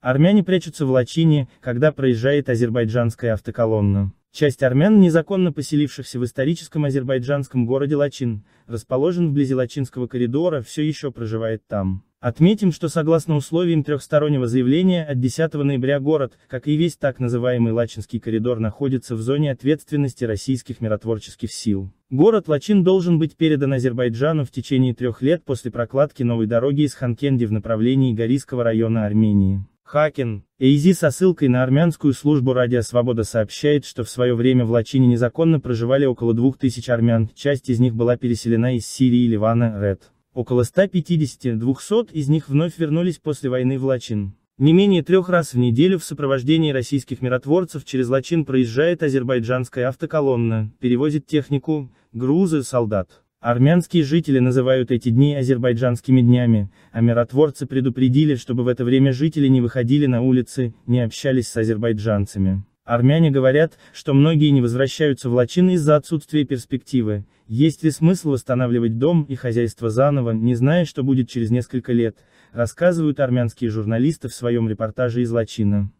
Армяне прячутся в Лачине, когда проезжает азербайджанская автоколонна. Часть армян, незаконно поселившихся в историческом азербайджанском городе Лачин, расположен вблизи Лачинского коридора, все еще проживает там. Отметим, что согласно условиям трехстороннего заявления от 10 ноября город, как и весь так называемый Лачинский коридор находится в зоне ответственности российских миротворческих сил. Город Лачин должен быть передан Азербайджану в течение трех лет после прокладки новой дороги из Ханкенди в направлении Горийского района Армении. Хакин, Эйзи со ссылкой на армянскую службу «Радио Свобода» сообщает, что в свое время в Лачине незаконно проживали около двух тысяч армян, часть из них была переселена из Сирии и Ливана, Ред. Около 150-200 из них вновь вернулись после войны в Лачин. Не менее трех раз в неделю в сопровождении российских миротворцев через Лачин проезжает азербайджанская автоколонна, перевозит технику, грузы, солдат. Армянские жители называют эти дни азербайджанскими днями, а миротворцы предупредили, чтобы в это время жители не выходили на улицы, не общались с азербайджанцами. Армяне говорят, что многие не возвращаются в Лачин из-за отсутствия перспективы, есть ли смысл восстанавливать дом и хозяйство заново, не зная, что будет через несколько лет, рассказывают армянские журналисты в своем репортаже из Лачина.